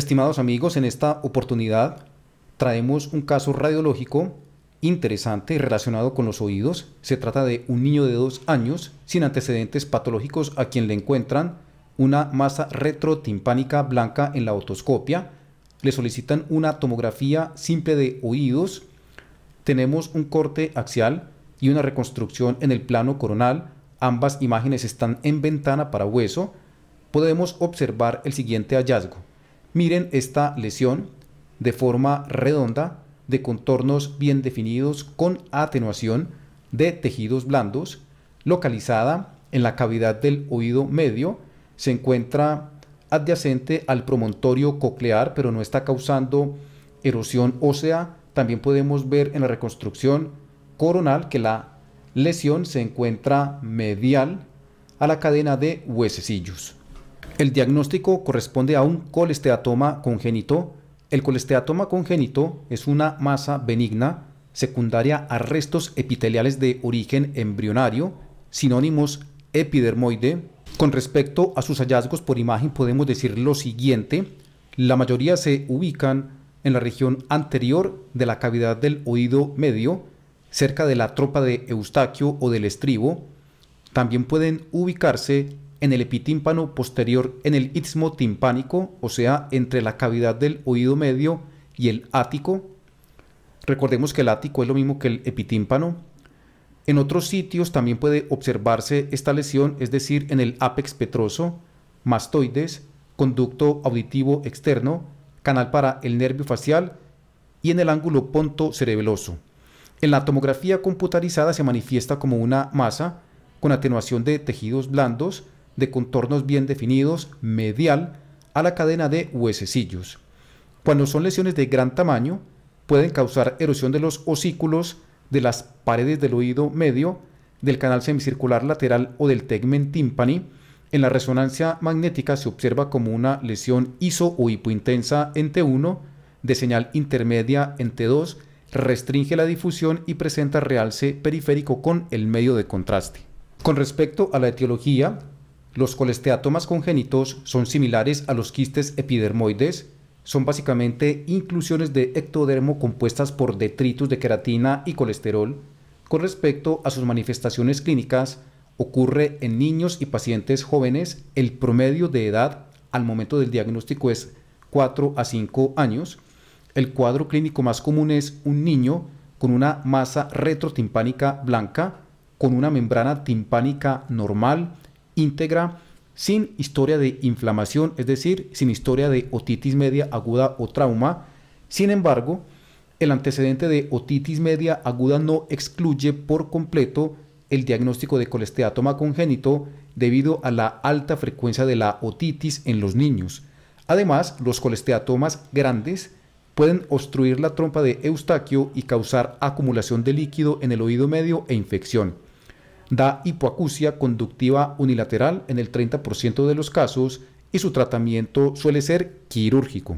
Estimados amigos, en esta oportunidad traemos un caso radiológico interesante relacionado con los oídos. Se trata de un niño de dos años sin antecedentes patológicos a quien le encuentran una masa retrotimpánica blanca en la otoscopia. Le solicitan una tomografía simple de oídos. Tenemos un corte axial y una reconstrucción en el plano coronal. Ambas imágenes están en ventana para hueso. Podemos observar el siguiente hallazgo. Miren esta lesión de forma redonda, de contornos bien definidos con atenuación de tejidos blandos, localizada en la cavidad del oído medio, se encuentra adyacente al promontorio coclear, pero no está causando erosión ósea. También podemos ver en la reconstrucción coronal que la lesión se encuentra medial a la cadena de huesecillos. El diagnóstico corresponde a un colesteatoma congénito. El colesteatoma congénito es una masa benigna secundaria a restos epiteliales de origen embrionario, sinónimos epidermoide. Con respecto a sus hallazgos por imagen podemos decir lo siguiente. La mayoría se ubican en la región anterior de la cavidad del oído medio, cerca de la tropa de Eustaquio o del estribo. También pueden ubicarse en el epitímpano posterior en el istmo timpánico, o sea, entre la cavidad del oído medio y el ático. Recordemos que el ático es lo mismo que el epitímpano. En otros sitios también puede observarse esta lesión, es decir, en el ápex petroso, mastoides, conducto auditivo externo, canal para el nervio facial y en el ángulo cerebeloso. En la tomografía computarizada se manifiesta como una masa con atenuación de tejidos blandos de contornos bien definidos medial a la cadena de huesecillos. Cuando son lesiones de gran tamaño, pueden causar erosión de los osículos, de las paredes del oído medio, del canal semicircular lateral o del tegmen tímpani En la resonancia magnética se observa como una lesión iso o hipointensa en T1, de señal intermedia en T2, restringe la difusión y presenta realce periférico con el medio de contraste. Con respecto a la etiología, los colesteatomas congénitos son similares a los quistes epidermoides. Son básicamente inclusiones de ectodermo compuestas por detritus de queratina y colesterol. Con respecto a sus manifestaciones clínicas, ocurre en niños y pacientes jóvenes. El promedio de edad al momento del diagnóstico es 4 a 5 años. El cuadro clínico más común es un niño con una masa retrotimpánica blanca, con una membrana timpánica normal, íntegra sin historia de inflamación, es decir, sin historia de otitis media aguda o trauma. Sin embargo, el antecedente de otitis media aguda no excluye por completo el diagnóstico de colesteatoma congénito debido a la alta frecuencia de la otitis en los niños. Además, los colesteatomas grandes pueden obstruir la trompa de Eustaquio y causar acumulación de líquido en el oído medio e infección da hipoacusia conductiva unilateral en el 30% de los casos y su tratamiento suele ser quirúrgico.